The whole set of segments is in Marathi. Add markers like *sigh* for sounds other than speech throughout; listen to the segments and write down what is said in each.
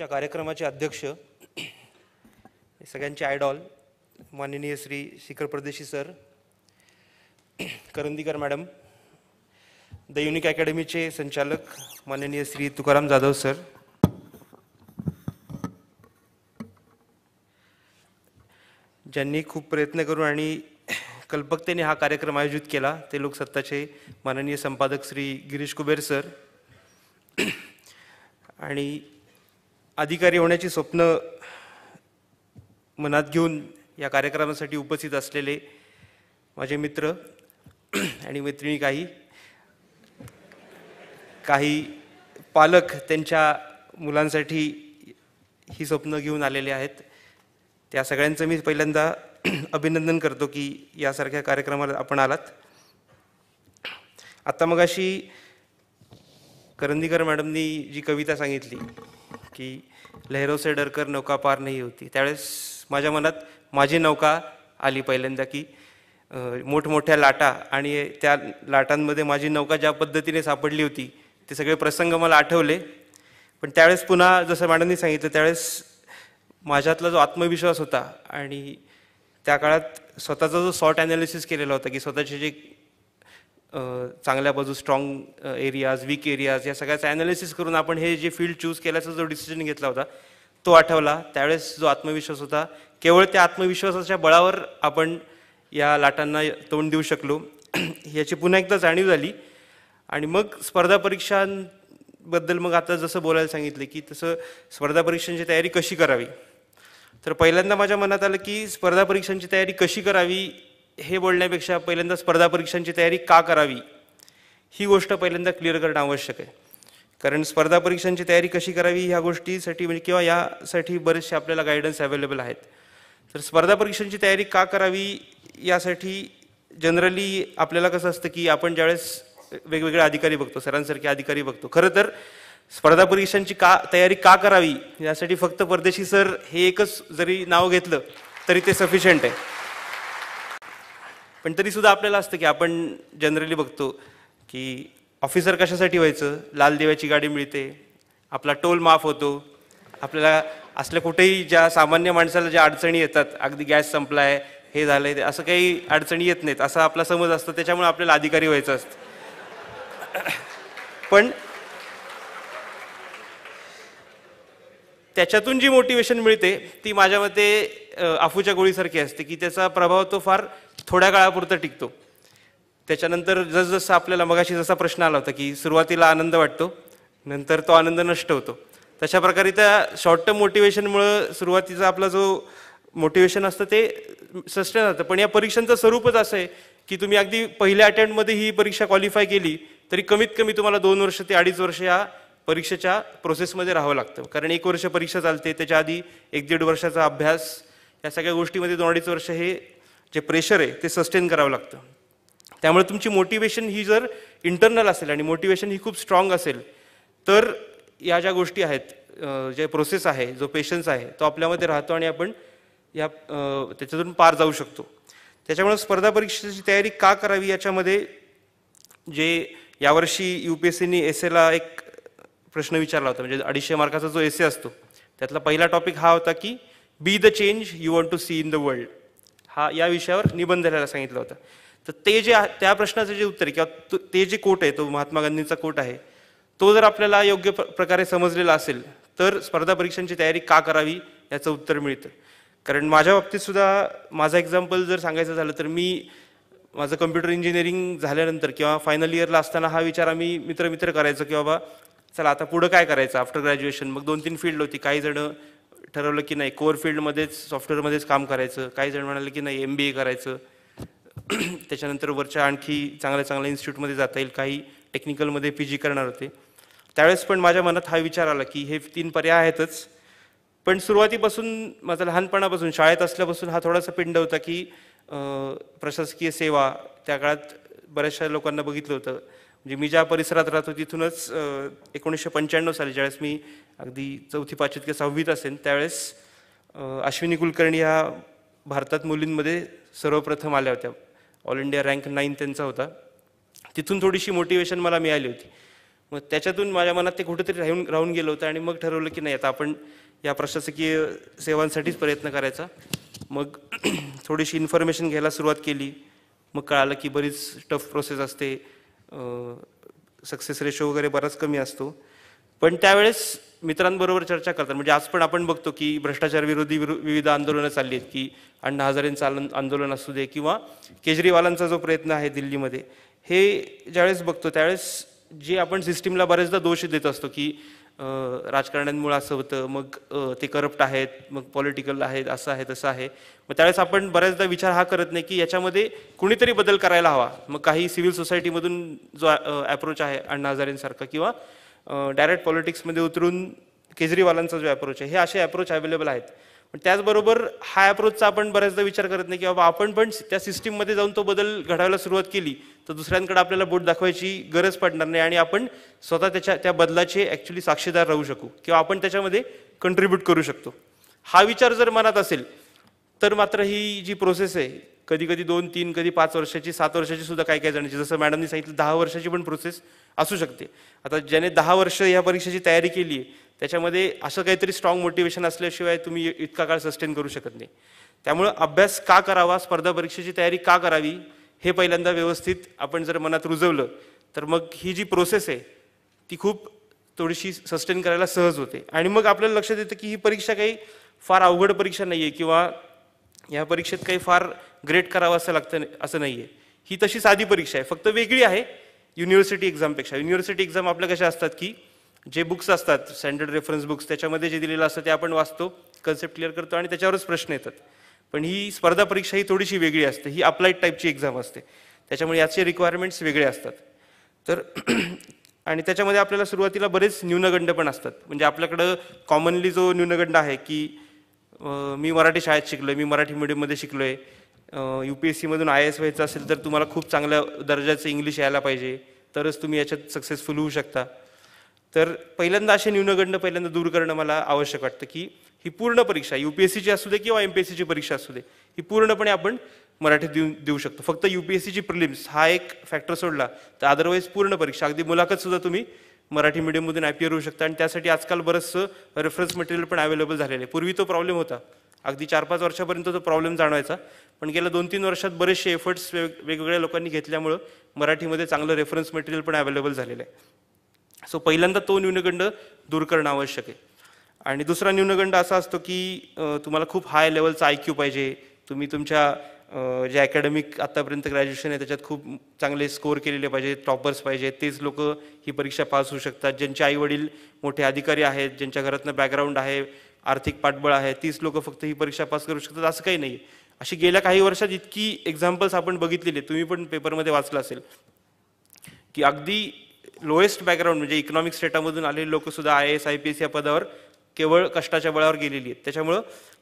च्या कार्यक्रमाचे अध्यक्ष सगळ्यांचे आयडॉल माननीय Shri Shikhar Pardeshi sir Karandikar madam the unique अकॅडमीचे संचालक माननीय श्री तुकाराम जाधव सर ज्यांनी खूप प्रयत्न करून आणि कल्पकतेने हा कार्यक्रम आयोजित केला ते लोकसत्ताचे माननीय संपादक श्री गिरीश कुबेर सर आणि अधिकारी होण्याची स्वप्न मनात घेऊन या कार्यक्रमासाठी उपस्थित असलेले माझे मित्र आणि मैत्रिणी काही काही पालक त्यांच्या मुलांसाठी ही स्वप्न घेऊन आलेले आहेत त्या सगळ्यांचं मी पहिल्यांदा अभिनंदन करतो की यासारख्या कार्यक्रमाला आपण आलात आत्ता मग अशी करंदीकर मॅडमनी जी कविता सांगितली की लहरों से डरकर नौका पार नाही होती त्यावेळेस माझ्या मनात माझी नौका आली पहिल्यांदा की मोठमोठ्या लाटा आणि त्या लाटांमध्ये माझी नौका ज्या पद्धतीने सापडली होती ते सगळे प्रसंग मला आठवले पण त्यावेळेस पुन्हा जसं मॅडमनी सांगितलं त्यावेळेस माझ्यातला जो आत्मविश्वास होता आणि त्या काळात स्वतःचा जो शॉर्ट ॲनालिसिस केलेला होता की स्वतःची जे चांगल्या बाजू स्ट्रॉंग एरियाज वीक एरियाज या सगळ्याचं ॲनालिसिस करून आपण हे जे फील्ड चूज केल्याचा जो डिसिजन घेतला होता तो आठवला त्यावेळेस जो आत्मविश्वास होता केवळ त्या आत्मविश्वासाच्या बळावर आपण या लाटांना तोंड देऊ शकलो *clears throat* याची पुन्हा एकदा जाणीव झाली आणि मग स्पर्धा परीक्षांबद्दल मग आता जसं बोलायला सांगितलं की तसं स्पर्धा परीक्षांची तयारी कशी करावी तर पहिल्यांदा माझ्या मनात आलं की स्पर्धा परीक्षांची तयारी कशी करावी हे बोलण्यापेक्षा पहिल्यांदा स्पर्धा परीक्षांची तयारी का करावी ही गोष्ट पहिल्यांदा क्लिअर करणं आवश्यक आहे कारण स्पर्धा परीक्षांची तयारी कशी करावी ह्या गोष्टीसाठी म्हणजे किंवा यासाठी बरेचसे आपल्याला गायडन्स अवेलेबल आहेत तर स्पर्धा परीक्षांची तयारी का करावी यासाठी जनरली आपल्याला कसं असतं की आपण ज्यावेळेस वेगवेगळे अधिकारी बघतो सरांसारखे अधिकारी बघतो खरं तर स्पर्धा परीक्षांची का तयारी का करावी यासाठी फक्त परदेशी सर हे एकच जरी नाव घेतलं तरी ते सफिशियंट आहे पण तरीसुद्धा आपल्याला असतं की आपण जनरली बघतो की ऑफिसर कशासाठी व्हायचं लाल देवाची गाडी मिळते आपला टोल माफ होतो आपल्याला असल्या कुठेही ज्या सामान्य माणसाला ज्या अडचणी येतात अगदी गॅस संपलाय हे झालं आहे असं काही अडचणी येत नाहीत असा आपला समज असतो त्याच्यामुळे आपल्याला अधिकारी व्हायचं असतं पण त्याच्यातून जी मोटिवेशन मिळते ती माझ्या मते आफूच्या गोळीसारखी असते की त्याचा प्रभाव तो फार थोड्या काळापुरता टिकतो त्याच्यानंतर जसजसं आपल्याला मगाशी जसा प्रश्न आला होता की सुरुवातीला आनंद वाटतो नंतर तो आनंद नष्ट होतो तशा प्रकारे त्या शॉर्ट टर्म मोटिवेशनमुळं सुरुवातीचा आपला जो मोटिवेशन असतं ते सस्टेन जातं पण या परीक्षांचं स्वरूपच असं आहे की तुम्ही अगदी पहिल्या अटेम्प्टमध्ये ही परीक्षा क्वालिफाय केली तरी कमीत कमी तुम्हाला दोन वर्ष ते अडीच वर्ष या परीक्षेच्या प्रोसेसमध्ये राहावं लागतं कारण एक वर्ष परीक्षा चालते त्याच्या आधी एक दीड वर्षाचा अभ्यास या सगळ्या गोष्टीमध्ये दोन अडीच वर्ष हे जे प्रेशर आहे ते सस्टेन करावं लागतं त्यामुळे तुमची मोटिवेशन ही जर इंटरनल असेल आणि मोटिवेशन ही खूप स्ट्रॉंग असेल तर या ज्या गोष्टी आहेत जे प्रोसेस आहे जो पेशन्स आहे तो आपल्यामध्ये राहतो आणि आपण या त्याच्यातून पार जाऊ शकतो त्याच्यामुळे स्पर्धा परीक्षेची तयारी का करावी याच्यामध्ये जे यावर्षी यू पी एस सीनी एस एला एक प्रश्न विचारला होता म्हणजे अडीचशे मार्काचा जो एसे असतो त्यातला पहिला टॉपिक हा होता की be the change you want to see in the world हा या विषयावर निबंध लिहायला सांगितलं होता तर ते जे त्या प्रश्नाचं जे उत्तर किंवा ते जे कोट आहे तो महात्मा गांधींचा कोट आहे तो जर आपल्याला योग्य प्रकारे समजलेला असेल तर स्पर्धा परीक्षांची तयारी का करावी याचं उत्तर मिळतं कारण माझ्या बाबतीत सुद्धा माझा एक्झाम्पल जर सांगायचं झालं तर मी माझं कम्प्युटर इंजिनिअरिंग झाल्यानंतर किंवा फायनल इयरला असताना हा विचार आम्ही मित्र मित्र करायचो की बाबा चला आता पुढं काय करायचं आफ्टर ग्रॅज्युएशन मग दोन तीन फील्ड होती काही जण ठरवलं की नाही कोर फील्डमध्येच सॉफ्टवेअरमध्येच काम करायचं काही जण म्हणाले की नाही एम बी ए करायचं *clears throat* त्याच्यानंतर वरच्या आणखी चांगल्या चांगल्या इन्स्टिट्यूटमध्ये जाता येईल काही टेक्निकलमध्ये पी जी करणार होते त्यावेळेस पण माझ्या मनात हा विचार आला की हे तीन पर्याय आहेतच पण सुरुवातीपासून माझा लहानपणापासून शाळेत असल्यापासून हा थोडासा पिंड होता की प्रशासकीय सेवा त्या काळात बऱ्याचशा लोकांना बघितलं होतं म्हणजे मी ज्या परिसरात राहतो तिथूनच एकोणीसशे पंच्याण्णव साली ज्यावेळेस मी अगदी चौथी पाचवीत किंवा सहावीत असेल त्यावेळेस अश्विनी कुलकर्णी ह्या भारतात मुलींमध्ये सर्वप्रथम आल्या होत्या ऑल इंडिया रँक नाईन त्यांचा होता तिथून थोडीशी मोटिवेशन मला मिळाली होती मग त्याच्यातून माझ्या मनात ते कुठेतरी राहून राहून गेलं होतं आणि मग ठरवलं की नाही आता आपण या प्रशासकीय सेवांसाठीच प्रयत्न करायचा मग *clears throat* थोडीशी इन्फॉर्मेशन घ्यायला सुरुवात केली मग कळालं की बरीच टफ प्रोसेस असते सक्सेस रेशो वगैरे बराच कमी असतो पण त्यावेळेस मित्रांबरोबर चर्चा करतात म्हणजे आज पण आपण बघतो की भ्रष्टाचार विरोधी विविध आंदोलनं चालली आहेत की अण्णा हजारेंचं आंदोलन असू दे किंवा केजरीवालांचा जो प्रयत्न आहे दिल्लीमध्ये हे ज्यावेळेस बघतो त्यावेळेस जे आपण सिस्टीमला बरेचदा दोष देत असतो की राजकारण्यांमुळे असं होतं मग ते करप्ट आहेत मग पॉलिटिकल आहेत असं आहे तसं आहे मग त्यावेळेस आपण बऱ्याचदा विचार हा करत नाही की याच्यामध्ये कुणीतरी बदल करायला हवा मग काही सिव्हिल सोसायटीमधून जो ॲप्रोच आहे अण्णा हजारेंसारखा किंवा डायरेक्ट पॉलिटिक्समध्ये उतरून केजरीवालांचा जो ॲप्रोच आहे हे असे ॲप्रोच अवेलेबल आहेत पण त्याचबरोबर हा अप्रोचचा आपण बऱ्याचदा विचार करत नाही की बाबा आपण पण त्या सिस्टीममध्ये जाऊन तो बदल घडवायला सुरुवात केली तर दुसऱ्यांकडे आपल्याला बोट दाखवायची गरज पडणार नाही आणि आपण स्वतः त्याच्या त्या बदलाचे ॲक्च्युली साक्षीदार राहू शकू किंवा आपण त्याच्यामध्ये कंट्रीब्यूट करू शकतो हा विचार जर मनात असेल तर मात्र ही जी प्रोसेस आहे कधी कधी दोन तीन कधी पाच वर्षाची सात वर्षाची सुद्धा काही काही जाण्याची जसं मॅडमनी सांगितलं दहा वर्षाची पण प्रोसेस असू शकते आता ज्याने दहा वर्ष या परीक्षेची तयारी केली आहे त्याच्यामध्ये असं काहीतरी स्ट्रॉंग मोटिवेशन असल्याशिवाय तुम्ही इतका काळ सस्टेन करू शकत नाही त्यामुळं अभ्यास का करावा स्पर्धा परीक्षेची तयारी का करावी हे पहिल्यांदा व्यवस्थित आपण जर मनात रुजवलं तर मग ही जी प्रोसेस आहे ती खूप थोडीशी सस्टेन करायला सहज होते आणि मग आपल्याला लक्षात येतं की ही परीक्षा काही फार अवघड परीक्षा नाही आहे किंवा या परीक्षेत काही फार ग्रेट करावं असं लागतं असं नाही आहे ही तशी साधी परीक्षा आहे फक्त वेगळी आहे युनिव्हर्सिटी एक्झामपेक्षा युनिव्हर्सिटी एक्झाम आपल्या कशा असतात की जे बुक्स असतात स्टँडर्ड रेफरन्स बुक्स त्याच्यामध्ये जे दिलेलं असतं ते आपण वाचतो कन्सेप्ट क्लिअर करतो आणि त्याच्यावरच प्रश्न येतात पण ही स्पर्धा परीक्षा ही थोडीशी वेगळी असते ही अप्लाइड टाईपची एक्झाम असते त्याच्यामुळे याचे रिक्वायरमेंट्स वेगळे असतात तर *clears throat* आणि त्याच्यामध्ये आपल्याला सुरुवातीला बरेच न्यूनगंड पण असतात म्हणजे आपल्याकडं कॉमनली जो न्यूनगंड आहे की मी मराठी शाळेत शिकलो आहे मी मराठी मिडियममध्ये शिकलो आहे यू पी एस सीमधून आय एस व्हायचं असेल तर तुम्हाला खूप चांगल्या दर्जाचं इंग्लिश यायला पाहिजे तरच तुम्ही याच्यात सक्सेसफुल होऊ शकता तर पहिल्यांदा असे न्यूनगंड पहिल्यांदा दूर करणं मला आवश्यक वाटतं की ही पूर्ण परीक्षा यू पी एस सीची असू दे किंवा एम पी एस सीची परीक्षा असू दे ही पूर्णपणे आपण मराठीत देऊ देऊ शकतो फक्त यू पी एस सीची प्रिलिम्स हा एक फॅक्टर सोडला तर अदरवाईज पूर्ण परीक्षा अगदी मुलाखतसुद्धा तुम्ही मराठी मीडियममधून अपियर होऊ शकता आणि त्यासाठी आजकाल बरंचसं रेफरन्स मटेरियल पण अवेलेबल झालेलं आहे पूर्वी तो प्रॉब्लेम होता अगदी चार पाच वर्षापर्यंत तो प्रॉब्लेम जाणवायचा पण गेल्या दोन तीन वर्षात बरेचसे एफर्ट्स वेग वेगवेगळ्या लोकांनी घेतल्यामुळं मराठीमध्ये चांगलं रेफरन्स मटेरियल पण अवेलेबल झालेलं आहे सो पहिल्यांदा तो न्यूनगंड दूर करणं आवश्यक आहे आणि दुसरा न्यूनगंड असा असतो की तुम्हाला खूप हाय लेवलचा आय क्यू पाहिजे तुम्ही तुमच्या जे अकॅडमिक आत्तापर्यंत ग्रॅज्युएशन आहे त्याच्यात खूप चांगले स्कोअर केलेले पाहिजे टॉपर्स पाहिजे तेच लोक ही परीक्षा पास होऊ शकतात ज्यांचे आईवडील मोठे अधिकारी आहेत ज्यांच्या घरातनं बॅकग्राऊंड आहे आर्थिक पाठबळ आहे तीच लोक फक्त ही परीक्षा पास करू शकतात असं काही नाही अशी गेल्या काही वर्षात इतकी एक्झाम्पल्स आपण बघितलेली तुम्ही पण पेपरमध्ये वाचलं असेल की अगदी लोएस्ट बॅकग्राऊंड म्हणजे इकॉनॉमिक स्टेटामधून आलेले लोकसुद्धा I S I P S या पदावर केवळ कष्टाच्या बळावर गेलेली आहेत त्याच्यामुळं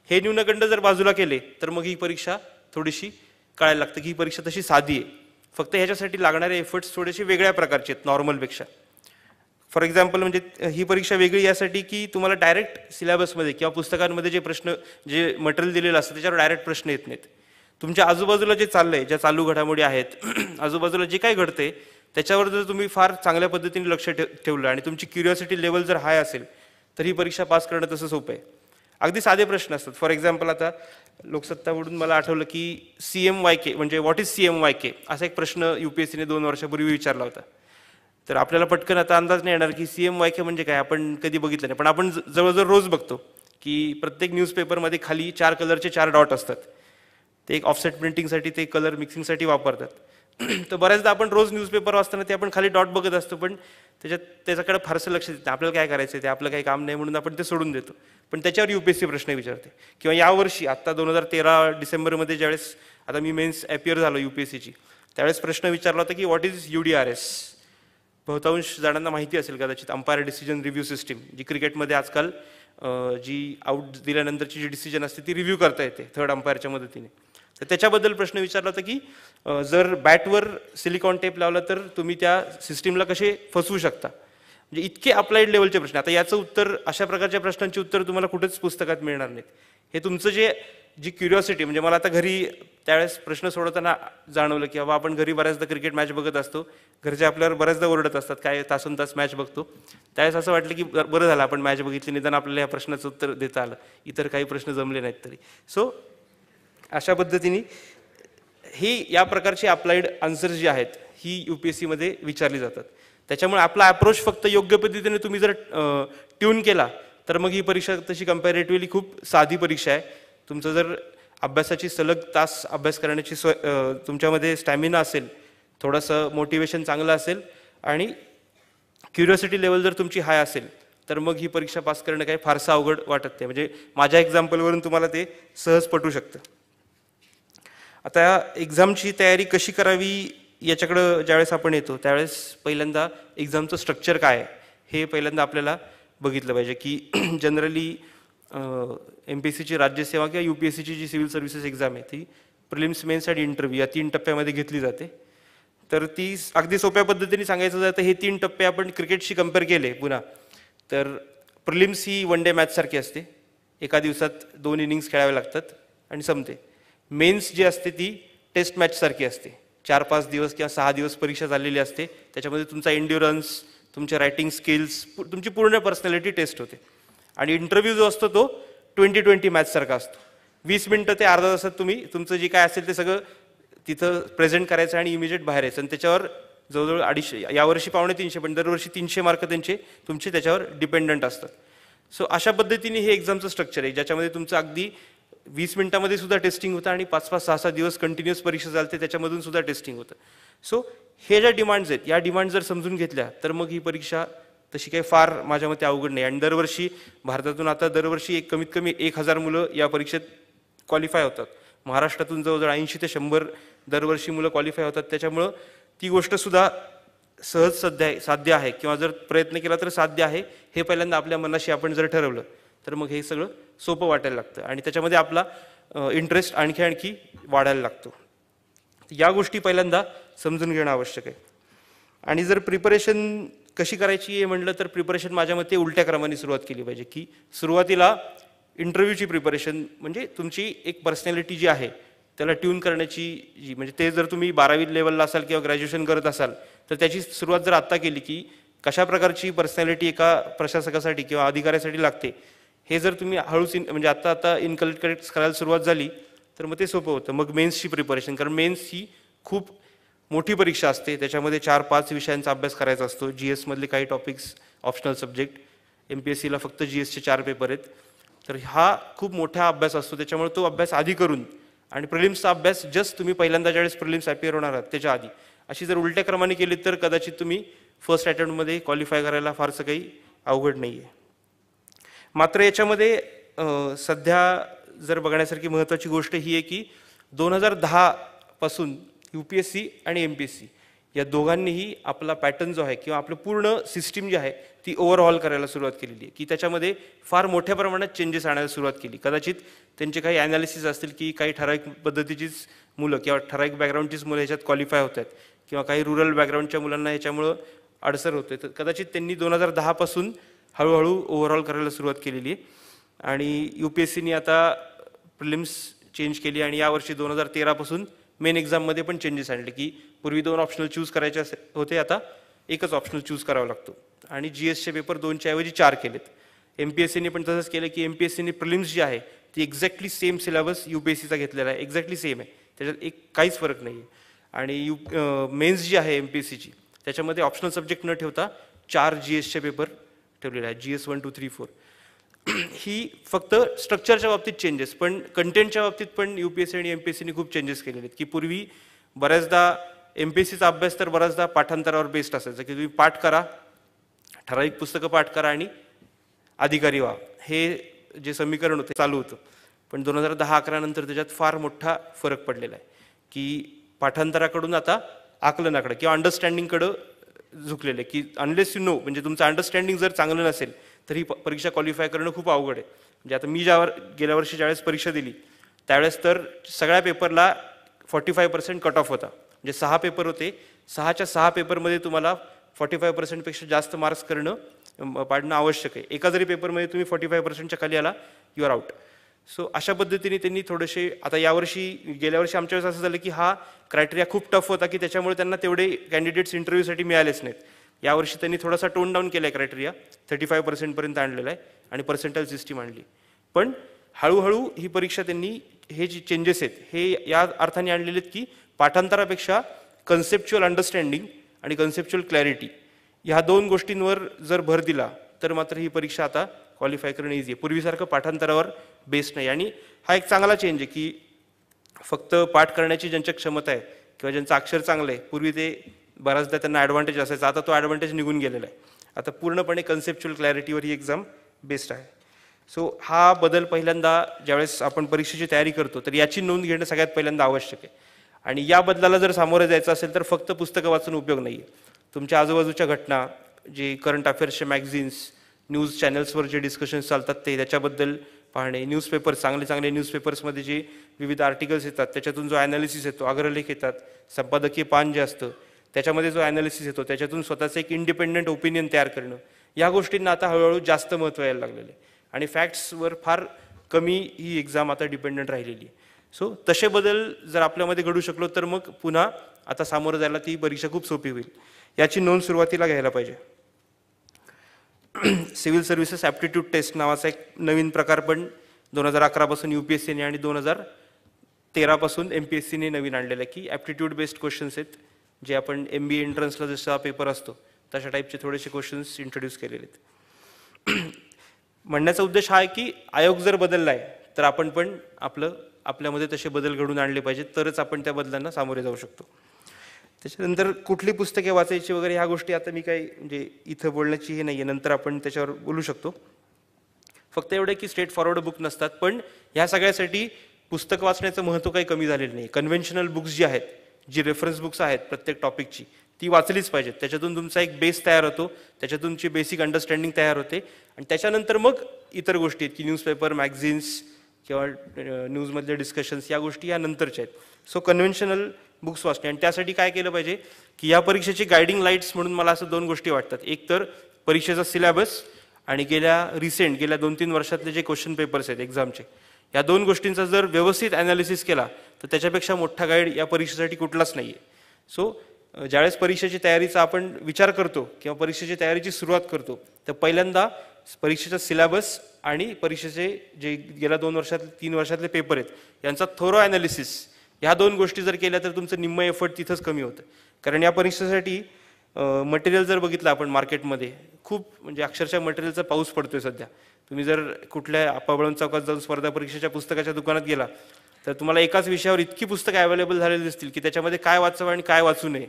हे न्यूनगंड जर बाजूला केले तर मग ही परीक्षा थोडीशी कळायला लागते की ही परीक्षा तशी साधी आहे फक्त ह्याच्यासाठी लागणारे एफर्ट्स थोडेसे वेगळ्या प्रकारचे आहेत नॉर्मलपेक्षा फॉर एक्झाम्पल म्हणजे ही परीक्षा वेगळी यासाठी की तुम्हाला डायरेक्ट सिलेबसमध्ये किंवा पुस्तकांमध्ये जे प्रश्न जे मटेरियल दिलेलं असतं त्याच्यावर डायरेक्ट प्रश्न येत नाहीत तुमच्या आजूबाजूला जे चाललंय ज्या चालू घडामोडी आहेत *clears throat* आजूबाजूला जे काय घडते त्याच्यावर जर तुम्ही फार चांगल्या पद्धतीने लक्ष ठेव ठेवलं आणि तुमची क्युरिओसिटी लेवल जर हाय असेल तर ही परीक्षा पास करणं तसं सोपं आहे अगदी साधे प्रश्न असतात फॉर एक्झाम्पल आता लोकसत्तावरून मला आठवलं की सी एम वाय के म्हणजे what is C M Y K असा एक प्रश्न यू पी एस सीने दोन वर्षापूर्वी विचारला होता तर आपल्याला पटकन आता अंदाज नाही येणार की सी एम वाय के म्हणजे काय आपण कधी बघितलं नाही पण आपण जवळजवळ रोज बघतो की प्रत्येक न्यूजपेपरमध्ये खाली चार कलरचे चार डॉट असतात ते एक ऑफसेट प्रिंटिंगसाठी ते कलर मिक्सिंगसाठी वापरतात तर बऱ्याचदा आपण रोज न्यूजपेपर वाचताना ते आपण खाली डॉट बघत असतो पण त्याच्यात त्याच्याकडे फारसं लक्ष देतं आपल्याला काय करायचं ते आपलं काही काम नाही म्हणून आपण ते सोडून देतो पण त्याच्यावर यू पी एस सी प्रश्न विचारते किंवा यावर्षी आत्ता दोन हजार तेरा डिसेंबरमध्ये ज्यावेळेस आता मी मेन्स ॲपियर झालो यू पी एस सीची त्यावेळेस प्रश्न विचारला होता की what is U D R S बहुतांश जणांना माहिती असेल कदाचित अंपायर डिसिजन रिव्ह्यू सिस्टीम जी क्रिकेटमध्ये आजकाल जी आउट दिल्यानंतरची जी डिसिजन असते ती रिव्ह्यू करता येते थर्ड अंपायरच्या मदतीने तर त्याच्याबद्दल प्रश्न विचारला होता की जर बॅटवर सिलिकॉन टेप लावला तर तुम्ही त्या सिस्टीमला कसे फसवू शकता म्हणजे इतके अप्लाइड लेवलचे प्रश्न आता याचं उत्तर अशा प्रकारच्या प्रश्नांची उत्तर तुम्हाला कुठेच पुस्तकात मिळणार नाहीत हे तुमचं जे जी क्युरिओसिटी म्हणजे मला आता घरी त्यावेळेस प्रश्न सोडवताना जाणवलं की बाबा आपण घरी बऱ्याचदा क्रिकेट मॅच बघत असतो घरचे आपल्यावर बऱ्याचदा ओरडत असतात काय तासून तास मॅच बघतो त्यावेळेस असं वाटलं की बरं झालं आपण मॅच बघितली निदान आपल्याला या प्रश्नाचं उत्तर देता आलं इतर काही प्रश्न जमले नाहीत तरी सो अशा पद्धतीने ही या प्रकारची अप्लाइड आन्सर्स जी आहेत ही यू पी एस सीमध्ये विचारली जातात त्याच्यामुळे आपला अप्रोच फक्त योग्य पद्धतीने तुम्ही जर ट्यून केला तर मग ही परीक्षा तशी कम्पॅरेटिव्हली खूप साधी परीक्षा आहे तुमचं जर अभ्यासाची सलग तास अभ्यास करण्याची स्व तुमच्यामध्ये स्टॅमिना असेल थोडंसं मोटिवेशन चांगलं असेल आणि क्युरिओसिटी लेवल जर तुमची हाय असेल तर मग ही परीक्षा पास करणं काही फारसं अवघड वाटत नाही म्हणजे माझ्या एक्झाम्पलवरून तुम्हाला ते सहज पटू शकतं आता एक्झामची तयारी कशी करावी याच्याकडं ज्यावेळेस आपण येतो त्यावेळेस पहिल्यांदा एक्झामचं स्ट्रक्चर काय हे पहिल्यांदा आपल्याला बघितलं पाहिजे की जनरली एम पी एस सीची राज्यसेवा किंवा यू पी एस सीची जी सिव्हिल सर्व्हिसेस एक्झाम आहे ती प्रिलिम्स मेन्स आणि इंटरव्ह्यू या तीन टप्प्यामध्ये घेतली जाते तर ती अगदी सोप्या पद्धतीने सांगायचं जातं हे तीन टप्पे आपण क्रिकेटशी कम्पेअर केले पुन्हा तर प्रिलिम्स ही वन डे मॅचसारखी असते एका दिवसात दोन इनिंग्स खेळावे लागतात आणि संपते मेन्स जी असते ती टेस्ट मॅचसारखी असते चार पाच दिवस किंवा सहा दिवस परीक्षा झालेली असते त्याच्यामध्ये तुमचा इंड्युरन्स तुमचे रायटिंग स्किल्स तुमची पूर्ण पर्सनॅलिटी टेस्ट होते आणि इंटरव्ह्यू जो असतो तो ट्वेंटी ट्वेंटी मॅचसारखा असतो वीस मिनटं ते अर्धा तासात तुम्ही तुमचं जे काय असेल ते सगळं तिथं प्रेझेंट करायचं आणि इमिजिएट बाहेर यायचं आणि त्याच्यावर जवळजवळ अडीचशे यावर्षी पावणे तीनशे पण दरवर्षी तीनशे मार्क त्यांचे तुमचे त्याच्यावर डिपेंडंट असतात सो अशा पद्धतीने हे एक्झामचं स्ट्रक्चर आहे ज्याच्यामध्ये तुमचं अगदी वीस मिनटामध्ये सुद्धा टेस्टिंग होतं आणि पाच पाच सहा सहा दिवस कंटिन्युअस परीक्षा चालते त्याच्यामधून सुद्धा टेस्टिंग होतं सो हे ज्या डिमांड्स आहेत या डिमांड जर समजून घेतल्या तर मग ही परीक्षा तशी काही फार माझ्या मते अवघड नाही आणि दरवर्षी भारतातून आता दरवर्षी एक कमीत कमी एक हजार मुलं या परीक्षेत क्वालिफाय होतात महाराष्ट्रातून जवळजवळ ऐंशी ते शंभर दरवर्षी मुलं क्वालिफाय होतात त्याच्यामुळं ती गोष्टसुद्धा सहज सध्या साध्य आहे किंवा जर प्रयत्न केला तर साध्य आहे हे पहिल्यांदा आपल्या मनाशी आपण जर ठरवलं तर मग हे सगळं सोपं वाटायला लागतं आणि त्याच्यामध्ये आपला इंटरेस्ट आणखी आणखी वाढायला लागतो या गोष्टी पहिल्यांदा समजून घेणं आवश्यक आहे आणि जर प्रिपरेशन कशी करायची हे म्हटलं तर प्रिपरेशन माझ्या मते उलट्या क्रमाने सुरुवात केली पाहिजे की सुरुवातीला इंटरव्ह्यूची प्रिपरेशन म्हणजे तुमची एक पर्सनॅलिटी जी आहे त्याला ट्यून करण्याची जी म्हणजे ते जर तुम्ही बारावी लेवलला असाल किंवा ग्रॅज्युएशन करत असाल तर त्याची सुरुवात जर आत्ता केली की कशा प्रकारची पर्सनॅलिटी एका प्रशासकासाठी किंवा अधिकाऱ्यासाठी लागते हे जर तुम्ही हळूच इन म्हणजे आत्ता आता इनकलेक्ट करेक्ट करायला सुरुवात झाली तर मग ते सोपं होतं मग मेन्सची प्रिपरेशन कारण मेन्स ही खूप मोठी परीक्षा असते त्याच्यामध्ये चार पाच विषयांचा अभ्यास करायचा असतो जी एसमधले काही topics optional subject M P S सीला फक्त जी एसचे चार पेपर आहेत तर हा खूप मोठा अभ्यास असतो त्याच्यामुळे तो अभ्यास आधी करून आणि प्रिलिम्सचा अभ्यास जस्ट तुम्ही पहिल्यांदा ज्यावेळेस प्रिलिम्स ॲपियर होणार आहात त्याच्या आधी अशी जर उलट्या क्रमाने केली तर कदाचित तुम्ही फर्स्ट अटेम्प्टमध्ये क्वालिफाय करायला फारसं काही अवघड नाही आहे मात्र याच्यामध्ये सध्या जर बघण्यासारखी महत्त्वाची गोष्ट ही आहे की दोन हजार दहापासून यू पी एस सी आणि एम पी एस सी या दोघांनीही आपला पॅटर्न जो आहे किंवा आपलं पूर्ण सिस्टीम जी आहे ती ओव्हरऑल करायला सुरुवात केलेली आहे की त्याच्यामध्ये फार मोठ्या प्रमाणात चेंजेस आणायला सुरुवात केली कदाचित त्यांचे काही ॲनालिसिस असतील की काही ठराविक पद्धतीचीच मुलं किंवा ठराविक बॅकग्राऊंडचीच मुलं ह्याच्यात क्वालिफाय होत आहेत किंवा काही रुरल बॅकग्राऊंडच्या मुलांना ह्याच्यामुळं अडसर होते तर कदाचित त्यांनी दोन हजार दहापासून हळूहळू ओव्हरऑल करायला सुरुवात केलेली आहे आणि यू पी एस सीनी आता प्रिलिम्स चेंज केली आणि यावर्षी दोन हजार तेरापासून मेन एक्झाममध्ये पण चेंजेस आणले की पूर्वी दोन ऑप्शनल चूज करायचे होते आता एकच ऑप्शनल चूज करावा लागतो आणि जी एसचे पेपर दोनच्या ऐवजी चार केलेत एम पी एस सीने पण तसंच केलं की एम पी एस सीने प्रिलिम्स जी आहे ती exactly same syllabus U P S सीचा घेतलेला आहे एक्झॅक्टली सेम आहे त्याच्यात एक काहीच फरक नाही आहे आणि यू मेन्स जी आहे एम पी एस सीची त्याच्यामध्ये ऑप्शनल सब्जेक्ट न ठेवता चार जी एसचे पेपर ठेवलेलं आहे G S one two three four ही फक्त स्ट्रक्चरच्या बाबतीत चेंजेस पण कंटेंटच्या बाबतीत पण यू पी एस सी आणि एम पी एस सीने खूप चेंजेस केलेले आहेत की पूर्वी बऱ्याचदा एम पी एस सीचा अभ्यास तर बऱ्याचदा पाठांतरावर बेस्ड असायचा की तुम्ही पाठ करा ठराविक पुस्तकं पाठ करा आणि अधिकारी व्हा हे जे समीकरण होतं चालू होतं पण दोन हजार दहा अकरानंतर नंतर त्याच्यात फार मोठा फरक पडलेला आहे की पाठांतराकडून आता आकलनाकडं किंवा अंडरस्टँडिंगकडं झुकलेलं आहे की अनलेस यू नो म्हणजे तुमचं अंडरस्टँडिंग जर चांगलं नसेल तर ही परीक्षा क्वालिफाय करणं खूप अवघड आहे म्हणजे आता मी ज्यावर गेल्या वर्षी ज्यावेळेस परीक्षा दिली त्यावेळेस तर सगळ्या पेपरला forty five percent cut off होता म्हणजे सहा पेपर होते सहाच्या सहा पेपरमध्ये तुम्हाला फॉर्टी फाय पर्सेंटपेक्षा जास्त मार्क्स करणं पाडणं आवश्यक आहे एका जरी पेपरमध्ये तुम्ही फॉर्टी फाय पर्सेंटच्या खाली आला यू आर आउट सो अशा पद्धतीने त्यांनी थोडेसे आता यावर्षी गेल्या वर्षी आमच्या वेळेस असं झालं की हा क्रायटेरिया खूप टफ होता की त्याच्यामुळे त्यांना तेवढे कॅन्डिडेट्स इंटरव्ह्यूसाठी मिळालेच नाहीत यावर्षी त्यांनी थोडासा टोन डाऊन केला आहे क्रायटेरिया थर्टी फाय पर्सेंटपर्यंत आणलेला आहे आणि पर्सेंटल सिस्टीम आणली पण हळूहळू ही परीक्षा त्यांनी हे जे चेंजेस आहेत हे या अर्थाने आणलेले आहेत की पाठांतरापेक्षा कन्सेप्च्युअल अंडरस्टँडिंग आणि कन्सेप्च्युअल क्लॅरिटी ह्या दोन गोष्टींवर जर भर दिला तर मात्र ही परीक्षा आता क्वालिफाय करणं इझी आहे पूर्वीसारखं पाठांतरावर बेस्ट नाही आणि हा एक चांगला चेंज आहे की फक्त पाठ करण्याची ज्यांच्या क्षमता आहे किंवा ज्यांचं अक्षर चांगलं आहे पूर्वी ते बऱ्याचदा त्यांना ॲडव्हान्टेज असायचा आता तो ॲडव्हान्टेज निघून गेलेला आहे आता पूर्णपणे कन्सेप्च्युअल क्लॅरिटीवर ही एक्झाम बेस्ड आहे सो हा बदल पहिल्यांदा ज्यावेळेस आपण परीक्षेची तयारी करतो तर याची नोंद घेणं सगळ्यात पहिल्यांदा आवश्यक आहे आणि या बदलाला जर सामोरं जायचं असेल तर फक्त पुस्तकं वाचून उपयोग नाही आहे तुमच्या आजूबाजूच्या घटना जे करंट अफेअर्सचे मॅगझिन्स न्यूज चॅनल्सवर जे डिस्कशन्स चालतात ते त्याच्याबद्दल पाहणे न्यूजपेपर चांगले चांगले न्यूजपेपर्समध्ये जे विविध आर्टिकल्स येतात त्याच्यातून जो ॲनालिसिस येतो अग्रलेख येतात संपादकीय पान जे असतं त्याच्यामध्ये जो ॲनालिसिस येतो त्याच्यातून स्वतःचं एक इंडिपेंडंट ओपिनियन तयार करणं या गोष्टींना आता हळूहळू जास्त महत्त्व यायला लागलेलं आहे आणि फॅक्ट्सवर फार कमी ही एक्झाम आता डिपेंडंट राहिलेली आहे सो तसे बदल जर आपल्यामध्ये घडू शकलो तर मग पुन्हा आता सामोरं जायला ती परीक्षा खूप सोपी होईल याची नोंद सुरुवातीला घ्यायला पाहिजे *clears throat* सिव्हिल सर्व्हिसेस ॲप्टिट्यूड टेस्ट नावाचा एक नवीन प्रकार पण दोन हजार अकरापासून यू पी एस सीने आणि दोन हजार तेरापासून एम पी एस सीने नवीन आणलेलं आहे की ॲप्टिट्यूड बेस्ड क्वेश्चन्स आहेत जे आपण एम बी एंट्रन्सला जसा पेपर असतो तशा टाईपचे थोडेसे क्वेश्चन्स इंट्रोड्यूस केलेले आहेत *clears throat* म्हणण्याचा उद्देश हा आहे की आयोग जर बदलला आहे तर आपण पण आपलं आपल्यामध्ये तसे बदल घडून आणले पाहिजेत तरच आपण त्या बदलांना सामोरे जाऊ शकतो त्याच्यानंतर कुठली पुस्तके वाचायची वगैरे ह्या गोष्टी आता मी काही म्हणजे इथं बोलण्याची हे नाही आहे नंतर आपण त्याच्यावर बोलू शकतो फक्त एवढं की स्ट्रेट फॉरवर्ड बुक नसतात पण ह्या सगळ्यासाठी पुस्तक वाचण्याचं महत्त्व काही कमी झालेलं नाही कन्व्हेन्शनल बुक्स जी आहेत जी रेफरन्स बुक्स आहेत प्रत्येक टॉपिकची ती वाचलीच पाहिजेत त्याच्यातून तुमचा एक बेस तयार होतो त्याच्यातून तुमची बेसिक अंडरस्टँडिंग तयार होते आणि त्याच्यानंतर मग इतर गोष्टी आहेत की न्यूजपेपर मॅगझिन्स किंवा न्यूजमधले डिस्कशन्स या गोष्टी या नंतरच्या आहेत सो कन्व्हेन्शनल बुक्स वाचणे आणि त्यासाठी काय केलं पाहिजे की या परीक्षेची गायडिंग लाईट्स म्हणून मला असं दोन गोष्टी वाटतात एक तर परीक्षेचा सिलेबस आणि गेल्या रिसेंट गेल्या दोन तीन वर्षातले जे क्वेश्चन पेपर्स आहेत एक्झामचे या दोन गोष्टींचा जर व्यवस्थित ॲनालिसिस केला तर त्याच्यापेक्षा मोठा गाईड या परीक्षेसाठी कुठलाच नाही आहे सो ज्यावेळेस परीक्षेची तयारीचा आपण विचार करतो किंवा परीक्षेची तयारीची सुरुवात करतो तर पहिल्यांदा परीक्षेचा सिलेबस आणि परीक्षेचे जे गेल्या दोन वर्षात तीन वर्षातले पेपर आहेत यांचा थोरो ॲनालिसिस ह्या दोन गोष्टी जर केल्या तर तुमचं निम्म एफर्ट तिथंच कमी होतं कारण या परीक्षेसाठी मटेरियल जर बघितलं आपण मार्केटमध्ये खूप म्हणजे अक्षरशः मटेरियलचा पाऊस पडतोय सध्या तुम्ही जर कुठल्या आपाबळण चौकात जाऊन स्पर्धा परीक्षेच्या पुस्तकाच्या दुकानात गेला तर तुम्हाला एकाच विषयावर इतकी पुस्तकं अवेलेबल झालेली दिसतील की त्याच्यामध्ये काय वाचावं आणि काय वाचू नये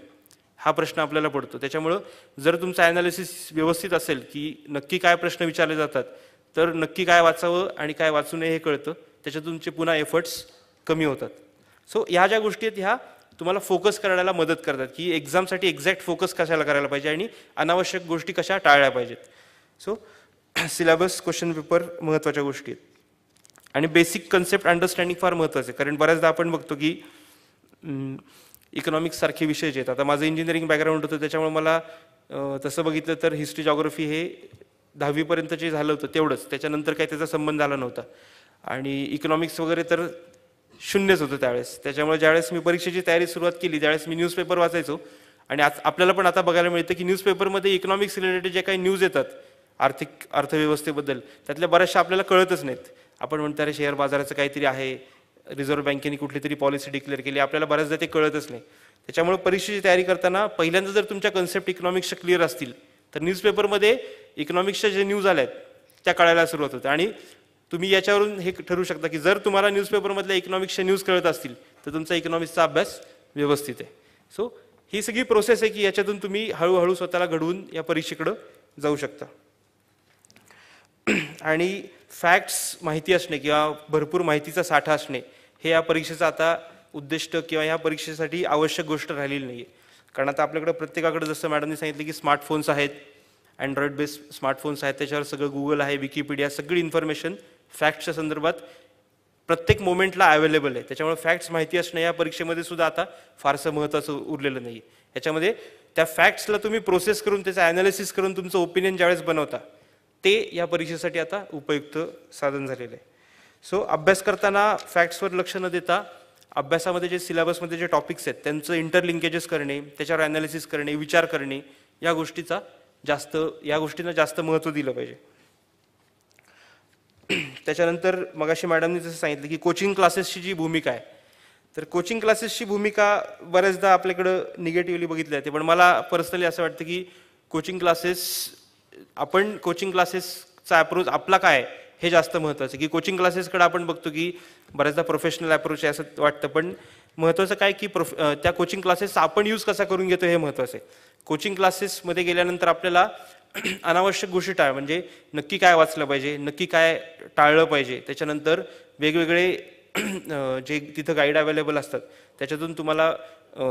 हा प्रश्न आपल्याला पडतो त्याच्यामुळं जर तुमचा ॲनालिसिस व्यवस्थित असेल की नक्की काय प्रश्न विचारले जातात तर नक्की काय वाचावं आणि काय वाचू नये हे कळतं त्याच्यात तुमचे पुन्हा एफर्ट्स कमी होतात सो ह्या ज्या गोष्टी आहेत ह्या तुम्हाला फोकस करायला मदत करतात की एक्झामसाठी एक्झॅक्ट फोकस कशाला करायला पाहिजे आणि अनावश्यक गोष्टी कशा टाळल्या पाहिजेत सो सिलेबस क्वेश्चन पेपर महत्त्वाच्या गोष्टी आहेत आणि बेसिक कन्सेप्ट अंडरस्टँडिंग फार महत्त्वाचं आहे कारण बऱ्याचदा आपण बघतो की इकॉनॉमिक्ससारखे विषय जे आहेत आता माझं इंजिनिअरिंग बॅकग्राऊंड होतं त्याच्यामुळे मला तसं बघितलं तर हिस्ट्री जॉग्रफी हे दहावीपर्यंत जे झालं होतं तेवढंच त्याच्यानंतर काही त्याचा संबंध आला नव्हता आणि इकॉनॉमिक्स वगैरे तर शून्यच होतं त्यावेळेस त्याच्यामुळे ज्यावेळेस मी परीक्षेची तयारी सुरुवात केली त्यावेळेस मी न्यूजपेपर वाचायचो आणि आज आपल्याला पण आता बघायला मिळतं की न्यूजपेपरमध्ये इकॉनॉमिक्स रिलेटेड जे काही न्यूज येतात आर्थिक अर्थव्यवस्थेबद्दल त्यातल्या बऱ्याचशा आपल्याला कळतच नाहीत आपण म्हणतो अरे शेअर बाजाराचं काहीतरी आहे रिझर्व्ह बँकेने कुठली तरी पॉलिसी डिक्लेअर केली आपल्याला बऱ्याचदा ते कळतच नाही त्याच्यामुळे परीक्षेची तयारी करताना पहिल्यांदा जर तुमच्या कन्सेप्ट इकॉनॉमिक्सच्या क्लिअर असतील तर न्यूजपेपरमध्ये इकॉनॉमिक्सच्या जे न्यूज आल्या आहेत त्या कळायला सुरुवात होते आणि तुम्ही याच्यावरून हे ठरवू शकता की जर तुम्हाला न्यूजपेपरमधल्या इकॉनॉमिक्सच्या न्यूज कळत असतील तर तुमचा इकॉनॉमिक्सचा अभ्यास व्यवस्थित आहे सो ही सगळी प्रोसेस आहे की याच्यातून तुम्ही हळूहळू स्वतःला घडवून या परीक्षेकडं जाऊ शकता *clears throat* आणि फॅक्ट्स माहिती असणे किंवा भरपूर माहितीचा साठा असणे हे या परीक्षेचं आता उद्दिष्ट किंवा या परीक्षेसाठी आवश्यक गोष्ट राहिलेली नाही आहे कारण आता आपल्याकडे प्रत्येकाकडे जसं मॅडमने सांगितलं की स्मार्टफोन्स आहेत अँड्रॉइड बेस्ड स्मार्टफोन्स आहेत त्याच्यावर सगळं गुगल आहे विकिपीडिया सगळी इन्फॉर्मेशन फॅक्ट्सच्या संदर्भात प्रत्येक मोमेंटला अवेलेबल आहे त्याच्यामुळे फॅक्ट्स माहिती असणं या परीक्षेमध्ये सुद्धा आता फारसं महत्त्वाचं उरलेलं नाही आहे याच्यामध्ये त्या फॅक्ट्सला तुम्ही प्रोसेस करून त्याचं ॲनालिसिस करून तुमचं ओपिनियन ज्यावेळेस बनवता ते या परीक्षेसाठी आता उपयुक्त साधन झालेलं आहे सो अभ्यास करताना फॅक्ट्सवर लक्ष न देता अभ्यासामध्ये जे सिलेबसमध्ये जे टॉपिक्स आहेत त्यांचं इंटरलिंकेजेस करणे त्याच्यावर ॲनालिसिस करणे विचार करणे या गोष्टीचा जास्त या गोष्टींना जास्त महत्त्व दिलं पाहिजे *clears throat* त्याच्यानंतर मगाशी मॅडमनी जसं सांगितलं की कोचिंग क्लासेसची जी भूमिका आहे तर कोचिंग क्लासेसची भूमिका बऱ्याचदा आपल्याकडं निगेटिव्हली बघितली जाते पण मला पर्सनली असं वाटतं की कोचिंग क्लासेस आपण कोचिंग क्लासेसचा अप्रोच आपला काय हे जास्त महत्त्वाचं की कोचिंग क्लासेसकडे आपण बघतो की बऱ्याचदा प्रोफेशनल अप्रोच आहे असं वाटतं पण महत्त्वाचं काय की प्रोफ त्या कोचिंग क्लासेस आपण यूज कसा करून घेतो हे महत्त्वाचं आहे कोचिंग क्लासेसमध्ये गेल्यानंतर आपल्याला *clears throat* अनावश्यक गोष्टी टाळ म्हणजे नक्की काय वाचलं पाहिजे नक्की काय टाळलं पाहिजे त्याच्यानंतर वेगवेगळे जे तिथं गाईड अवेलेबल असतात त्याच्यातून तुम्हाला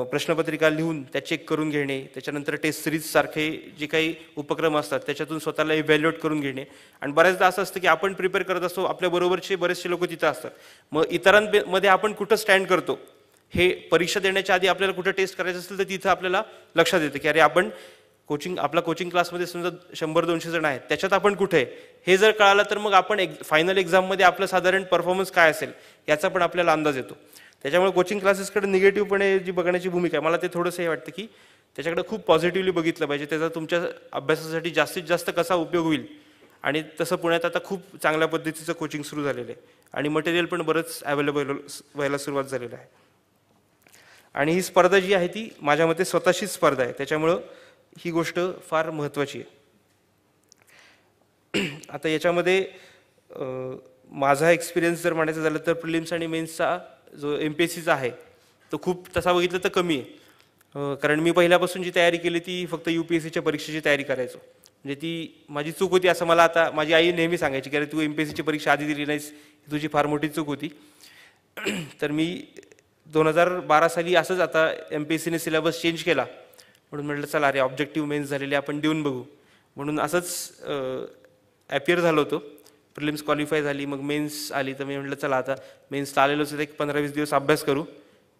प्रश्नपत्रिका लिहून त्या चेक करून घेणे त्याच्यानंतर टेस्ट सिरीजसारखे जे काही उपक्रम असतात त्याच्यातून स्वतःला इव्हॅल्युएट करून घेणे आणि बऱ्याचदा असं असतं की आपण प्रिपेअर करत असतो आपल्याबरोबरचे बरेचसे लोक तिथं असतात मग इतरांमध्ये आपण कुठं स्टँड करतो हे परीक्षा देण्याच्या आधी आपल्याला कुठं टेस्ट करायचं असेल तर तिथं आपल्याला लक्षात येतं की अरे आपण कोचिंग आपला कोचिंग क्लासमध्ये समजा शंभर दोनशे जण आहेत त्याच्यात आपण कुठे हे जर कळालं तर मग आपण एक फायनल एक्झाममध्ये आपलं साधारण परफॉर्मन्स काय असेल याचा पण आपल्याला अंदाज येतो त्याच्यामुळे कोचिंग क्लासेसकडे निगेटिव्हपणे जी बघण्याची भूमिका आहे मला ते थोडंसं हे वाटतं की त्याच्याकडे खूप पॉझिटिव्हली बघितलं पाहिजे त्याचा तुमच्या अभ्यासासाठी जास्तीत जास्त कसा उपयोग होईल आणि तसं पुण्यात आता खूप चांगल्या पद्धतीचं कोचिंग सुरू झालेलं आहे आणि मटेरियल पण बरंच अवेलेबल व्हायला सुरुवात झालेलं आहे आणि ही स्पर्धा जी आहे ती माझ्या मते स्वतःशीच स्पर्धा आहे त्याच्यामुळं ही गोष्ट फार महत्त्वाची आहे *clears throat* आता याच्यामध्ये माझा एक्सपिरियन्स जर म्हणायचं झालं तर प्रिलिम्स आणि मेन्सचा जो एम पी एस सीचा आहे तो खूप तसा बघितलं तर कमी आहे कारण मी पहिल्यापासून जी तयारी केली ती फक्त यू पी एस सीच्या परीक्षेची तयारी करायचो म्हणजे ती माझी चूक होती असं मला आता माझी आई नेहमी सांगायची अरे तू एम पी एस सीची परीक्षा आधी दिली नाहीस ही तुझी फार मोठी चूक होती *clears throat* तर मी दोन हजार बारा साली असंच आता एम पी एस सीने सिलेबस चेंज केला म्हणून म्हटलं चला अरे ऑब्जेक्टिव्ह मेन्स झालेले आपण देऊन बघू म्हणून असंच ॲपियर झालो होतो प्रिलिम्स क्वालिफाय झाली मग मेन्स आली तर मी म्हटलं चला आता मेन्सला आलेलोच एक पंधरा वीस दिवस अभ्यास करू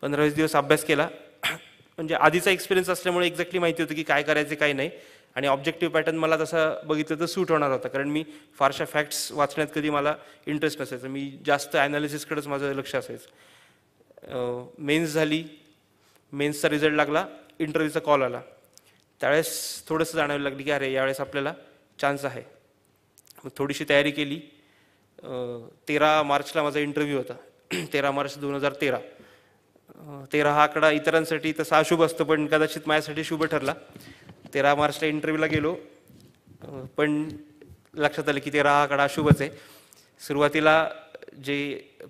पंधरा वीस दिवस अभ्यास केला *clears throat* म्हणजे आधीचा एक्सपिरियन्स असल्यामुळे एक्झॅक्टली माहिती होतं की काय करायचे काय नाही आणि ऑब्जेक्टिव्ह पॅटर्न मला तसा बघितलं तर सूट होणार होता कारण मी फारशा फॅक्ट्स वाचण्यात कधी मला इंटरेस्ट नसायचं मी जास्त ॲनालिसिसकडेच माझं लक्ष असायचं मेन्स झाली मेन्सचा रिझल्ट लागला इंटरव्ह्यूचा कॉल आला त्यावेळेस थोडंसं जाणावं लागली की अरे यावेळेस आपल्याला चान्स आहे मग थोडीशी तयारी केली तेरा मार्चला माझा इंटरव्ह्यू होता *clears throat* तेरा मार्च दोन हजार तेरा तेरा हा आकडा इतरांसाठी तसा अशुभ असतो पण कदाचित माझ्यासाठी शुभ ठरला तेरा मार्चला इंटरव्ह्यूला गेलो पण लक्षात आलं की तेरा हा आकडा अशुभच आहे सुरुवातीला जे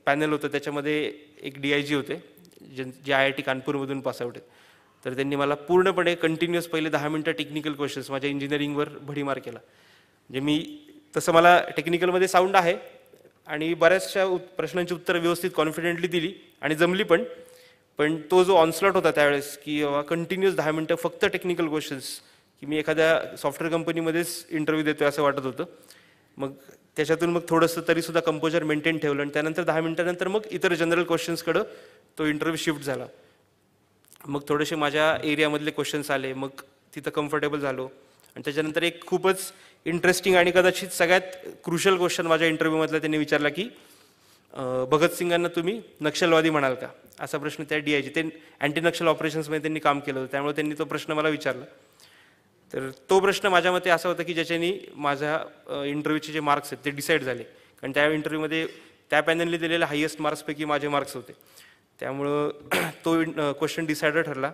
पॅनल होतं त्याच्यामध्ये एक डी आय जी होते जे जे आय आय टी कानपूरमधून पासआउट आहेत तर त्यांनी मला पूर्णपणे कंटिन्युअस पहिले दहा मिनटं टेक्निकल क्वेश्चन्स माझ्या इंजिनिअरिंगवर भडीमार केला म्हणजे मी तसं मला टेक्निकलमध्ये साऊंड आहे आणि बऱ्याचशा प्रश्नांची उत्तरं व्यवस्थित कॉन्फिडेंटली दिली आणि जमली पण पण तो जो ऑनस्लॉट होता त्यावेळेस की कंटिन्युअस दहा मिनटं फक्त टेक्निकल क्वेश्चन्स की मी एखाद्या सॉफ्टवेअर कंपनीमध्येच इंटरव्ह्यू देतो असं वाटत होतं मग त्याच्यातून मग थोडंसं तरीसुद्धा कंपोजर मेंटेन ठेवलं आणि त्यानंतर दहा मिनटानंतर मग इतर जनरल क्वेश्चन्सकडं तो इंटरव्ह्यू शिफ्ट झाला मग थोडेसे माझ्या एरियामधले क्वेश्चन्स आले मग तिथं कम्फर्टेबल झालो आणि त्याच्यानंतर एक खूपच इंटरेस्टिंग आणि कदाचित सगळ्यात क्रुशल क्वेश्चन माझ्या इंटरव्ह्यूमधला त्यांनी विचारला की भगतसिंगांना तुम्ही नक्षलवादी म्हणाल का असा प्रश्न त्या डी जी ते अँटी नक्षल ऑपरेशन्समध्ये त्यांनी काम केलं होतं त्यामुळे त्यांनी तो प्रश्न मला विचारला तर तो प्रश्न माझ्या मते असा होता की ज्याच्यानी माझ्या इंटरव्ह्यूचे जे मार्क्स आहेत ते डिसाईड झाले कारण त्या इंटरव्ह्यूमध्ये त्या पॅनलने दिलेल्या हायेस्ट मार्क्सपैकी माझे मार्क्स होते त्यामुळं *clears throat* तो क्वेश्चन डिसायडर ठरला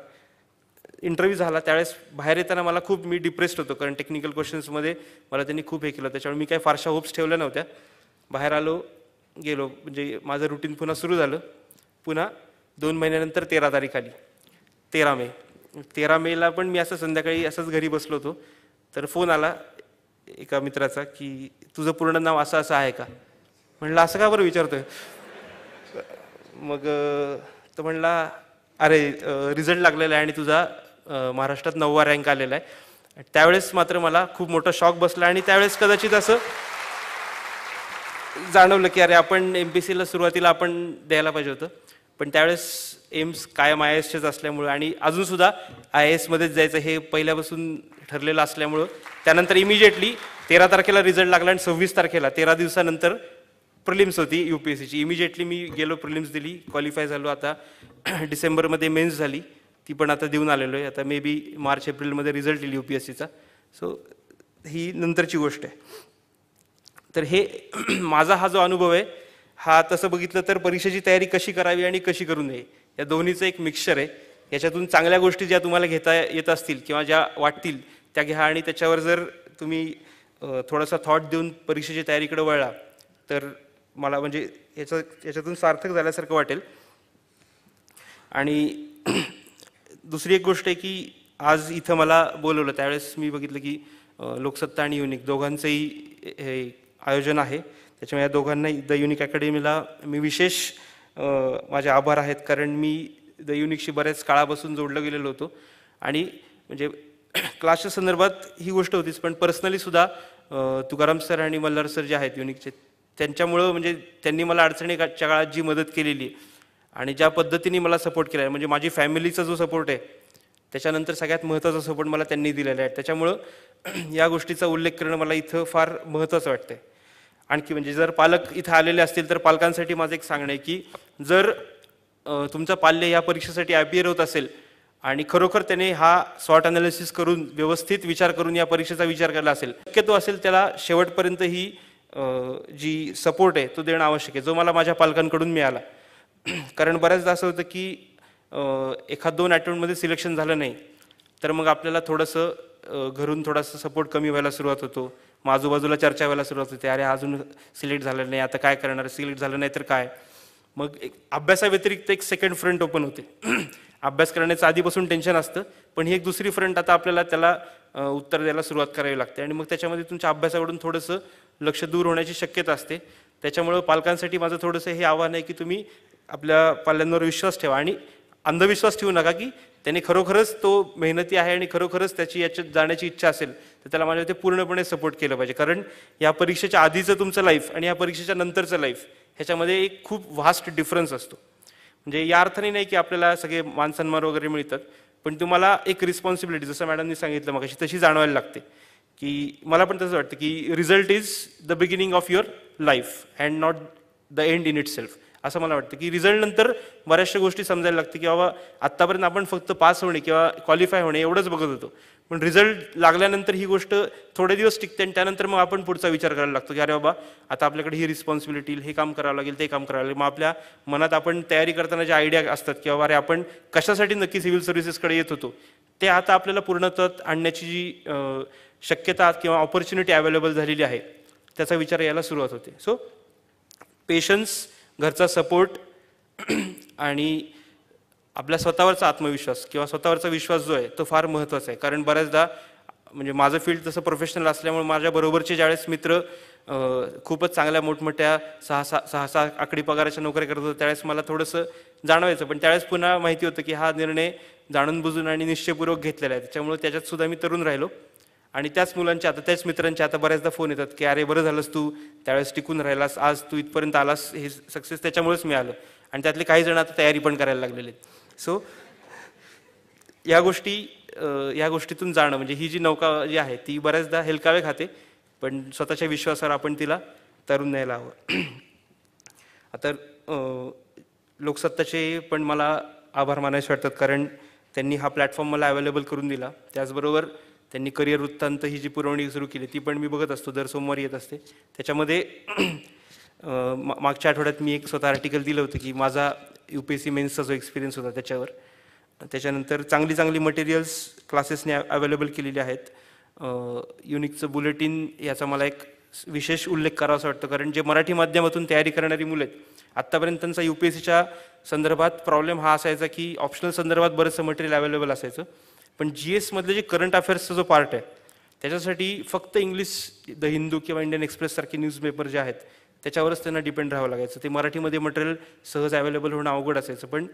इंटरव्ह्यू झाला त्यावेळेस बाहेर येताना मला खूप मी डिप्रेस्ड होतो कारण टेक्निकल क्वेश्चन्समध्ये मला त्यांनी खूप हे केलं त्याच्यामुळे मी काही फारशा होप्स ठेवल्या नव्हत्या बाहेर आलो गेलो म्हणजे माझं रुटीन पुन्हा सुरू झालं पुन्हा दोन महिन्यानंतर तेरा तारीख आली तेरा मे तेरा मेला पण मी असं संध्याकाळी असंच घरी बसलो होतो तर फोन आला एका मित्राचा की तुझं पूर्ण नाव असं असं आहे का म्हणलं असं का बरं विचारतोय मग तो म्हणला अरे रिझल्ट लागलेला आहे आणि तुझा महाराष्ट्रात नववा रँक आलेला आहे त्यावेळेस मात्र मला खूप मोठा शॉक बसला आणि त्यावेळेस कदाचित असं जाणवलं की अरे आपण एम पी सीला सुरुवातीला आपण द्यायला पाहिजे होतं पण त्यावेळेस एम्स कायम आय एसचेच असल्यामुळं आणि अजूनसुद्धा आय एसमध्येच जायचं हे पहिल्यापासून ठरलेलं असल्यामुळं त्यानंतर इमिजिएटली तेरा तारखेला रिझल्ट लागला आणि सव्वीस तारखेला तेरा दिवसानंतर प्रिलिम्स होती यू पी एस सीची इमिजिएटली मी गेलो प्रिलिम्स दिली क्वालिफाय झालो आता *clears throat* डिसेंबरमध्ये मेन्स झाली ती पण आता देऊन आलेलो आहे आता मे बी मार्च एप्रिलमध्ये रिझल्ट येईल यू पी एस सीचा सो ही नंतरची गोष्ट आहे तर हे *clears throat* माझा हा जो अनुभव आहे हा तसं बघितलं तर परीक्षेची तयारी कशी करावी आणि कशी करू नये या दोन्हीचं एक मिक्सचर आहे याच्यातून चांगल्या गोष्टी ज्या तुम्हाला घेता येत असतील किंवा ज्या वाटतील त्या घ्या आणि त्याच्यावर जर तुम्ही थोडासा थॉट देऊन परीक्षेची तयारीकडे वळला तर मला म्हणजे याचं याच्यातून सार्थक झाल्यासारखं वाटेल आणि *clears throat* दुसरी एक गोष्ट आहे की आज इथं मला बोलवलं त्यावेळेस मी बघितलं की लोकसत्ता आणि युनिक दोघांचंही हे आयोजन आहे त्याच्यामुळे या दोघांनाही द युनिक अकॅडमीला मी विशेष माझे आभार आहेत कारण मी द युनिकशी बऱ्याच काळापासून जोडलं गेलेलो होतो आणि म्हणजे *clears throat* क्लासच्या संदर्भात ही गोष्ट होतीच पण पर्सनलीसुद्धा तुकाराम सर आणि मल्हार सर जे आहेत युनिकचे त्यांच्यामुळं म्हणजे त्यांनी मला अडचणीच्या काळात जी मदत केलेली आणि ज्या पद्धतीने मला सपोर्ट केला आहे म्हणजे माझी फॅमिलीचा जो सपोर्ट आहे त्याच्यानंतर सगळ्यात महत्त्वाचा सपोर्ट मला त्यांनी दिलेला आहे त्याच्यामुळं *clears throat* या गोष्टीचा उल्लेख करणं मला इथं फार महत्त्वाचं वाटतंय आणखी म्हणजे जर पालक इथं आलेले असतील तर पालकांसाठी माझं एक सांगणं आहे की जर तुमचा पाल्य या परीक्षेसाठी अपियर होत असेल आणि खरोखर त्याने हा शॉर्ट अनालिसिस करून व्यवस्थित विचार करून या परीक्षेचा विचार केला असेल शक्यतो असेल त्याला शेवटपर्यंत ही जी सपोर्ट आहे तो देणं आवश्यक आहे जो मला माझ्या पालकांकडून मिळाला *clears throat* कारण बऱ्याचदा असं होतं की एखाद दोन अटेम्प्टमध्ये सिलेक्शन झालं नाही तर मग आपल्याला थोडंसं घरून थोडासा सपोर्ट कमी व्हायला सुरुवात होतो मग आजूबाजूला चर्चा व्हायला सुरुवात होते अरे अजून सिलेक्ट झालं नाही आता काय करणार सिलेक्ट झालं नाही तर काय मग एक अभ्यासाव्यतिरिक्त एक सेकंड फ्रंट ओपन होते *clears throat* अभ्यास करण्याचं आधीपासून टेन्शन असतं पण ही एक दुसरी फ्रंट आता आपल्याला त्याला उत्तर द्यायला सुरुवात करावी लागते आणि मग त्याच्यामध्ये तुमच्या अभ्यासाकडून थोडंसं लक्ष दूर होण्याची शक्यता असते त्याच्यामुळं पालकांसाठी माझं थोडंसं हे आव्हान आहे की तुम्ही आपल्या पाल्यांवर विश्वास ठेवा आणि अंधविश्वास ठेवू नका की त्याने खरोखरच तो मेहनती आहे आणि खरोखरच त्याची याच्यात जाण्याची इच्छा असेल तर त्याला माझ्या ते पूर्णपणे सपोर्ट केलं पाहिजे कारण या परीक्षेच्या आधीचं तुमचं लाईफ आणि या परीक्षेच्या नंतरचं लाईफ ह्याच्यामध्ये एक खूप व्हास्ट डिफरन्स असतो म्हणजे या अर्थाने नाही की आपल्याला सगळे मानसन्मान वगैरे मिळतात पण तुम्हाला एक रिस्पॉन्सिबिलिटी जसं मॅडमनी सांगितलं मग तशी जाणवायला लागते की मला पण तसं वाटतं की result is the beginning of your life and not the end in itself असं मला वाटतं की नंतर बऱ्याचशा गोष्टी समजायला लागतं की बाबा आत्तापर्यंत आपण फक्त पास होणे किंवा क्वालिफाय होणे एवढंच बघत होतो पण रिझल्ट लागल्यानंतर ही गोष्ट थोडे दिवस टिकते आणि त्यानंतर मग आपण पुढचा विचार करायला लागतो की अरे बाबा आता आपल्याकडे ही रिस्पॉन्सिबिलिटी हे काम करावं लागेल ते काम करावं लागेल मग आपल्या मनात आपण तयारी करताना ज्या आयडिया असतात की बाबा अरे आपण कशासाठी नक्की सिव्हिल सर्व्हिसेसकडे येत होतो ते आता आपल्याला पूर्णत्वात आणण्याची जी शक्यता किंवा ऑपॉर्च्युनिटी अवेलेबल झालेली आहे त्याचा विचार यायला सुरुवात होते सो पेशन्स घरचा सपोर्ट *clears throat* आणि आपल्या स्वतःवरचा आत्मविश्वास किंवा स्वतःवरचा विश्वास जो आहे तो फार महत्त्वाचा आहे कारण बऱ्याचदा म्हणजे माझं फील्ड तसं प्रोफेशनल असल्यामुळे माझ्याबरोबरचे ज्यावेळेस मित्र खूपच चांगल्या मोठमोठ्या सहा सहा सहा सहा आकडी पगाराच्या नोकऱ्या करत होतो त्यावेळेस मला थोडंसं जाणवायचं पण त्यावेळेस पुन्हा माहिती होतं की हा निर्णय जाणून बुजून आणि निश्चयपूर्वक घेतलेला आहे त्याच्यामुळे त्याच्यात सुद्धा मी तरुण राहिलो आणि त्याच मुलांच्या आता त्याच मित्रांच्या आता बऱ्याचदा फोन येतात की अरे बरं झालंस तू त्यावेळेस टिकून राहिलास आज तू इथपर्यंत आलास हे सक्सेस त्याच्यामुळेच मिळालं आणि त्यातले काही जण आता तयारी पण करायला लागलेले आहेत सो या गोष्टी या गोष्टीतून जाणं म्हणजे ही जी नौका जी आहे ती बऱ्याचदा हेलकावे खाते पण स्वतःच्या विश्वासावर आपण तिला तरुण न्यायला हवं आता लोकसत्ताचे पण मला आभार मानायचे वाटतात कारण त्यांनी हा प्लॅटफॉर्म मला अवेलेबल करून दिला त्याचबरोबर त्यांनी करिअर वृत्तांत ही जी पुरवणी सुरू केली ती पण मी बघत असतो दर सोमवारी येत असते त्याच्यामध्ये मागच्या आठवड्यात मी एक स्वतः आर्टिकल दिलं होतं की माझा यू पी एस सी मेन्सचा जो एक्सपिरियन्स होता त्याच्यावर त्याच्यानंतर चांगली चांगली मटेरियल्स क्लासेसने अवेलेबल केलेली आहेत युनिकचं बुलेटिन याचा मला एक विशेष उल्लेख करावा असं वाटतं कारण जे मराठी माध्यमातून तयारी करणारी मुलं आहेत आत्तापर्यंतचा त्यांचा यू पी एस सीच्या संदर्भात प्रॉब्लेम हा असायचा की ऑप्शनल संदर्भात बरंचसं मटेरियल अवेलेबल असायचं पण जी एसमधले जे करंट अफेअर्सचा जो पार्ट आहे त्याच्यासाठी फक्त इंग्लिश द हिंदू किंवा इंडियन एक्सप्रेससारखे न्यूजपेपर जे आहेत त्याच्यावरच त्यांना डिपेंड राहावं लागायचं ते मराठीमध्ये मटेरियल सहज अवेलेबल होणं अवघड असायचं पण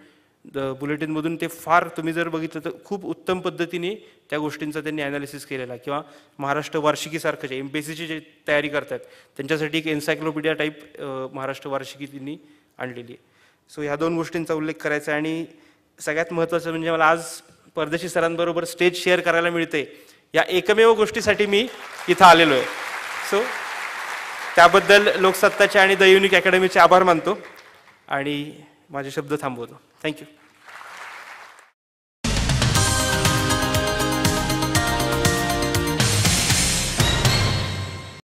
द बुलेटिनमधून ते फार तुम्ही जर बघितलं तर खूप उत्तम पद्धतीने त्या गोष्टींचा त्यांनी ॲनालिसिस केलेला किंवा महाराष्ट्र वार्षिकीसारखं जे एम पी सीची जे तयारी करतात त्यांच्यासाठी एक एन्सायक्लोपीडिया टाईप महाराष्ट्र वार्षिकी त्यांनी आणलेली आहे सो ह्या दोन गोष्टींचा उल्लेख करायचा आहे आणि सगळ्यात महत्त्वाचं म्हणजे मला आज परदेशी सरांबरोबर स्टेज शेअर करायला मिळते या एकमेव गोष्टीसाठी मी इथं आलेलो आहे सो त्याबद्दल लोकसत्ताचे आणि द युनिक अकॅडमीचे आभार मानतो आणि माझे शब्द थांबवतो थँक्यू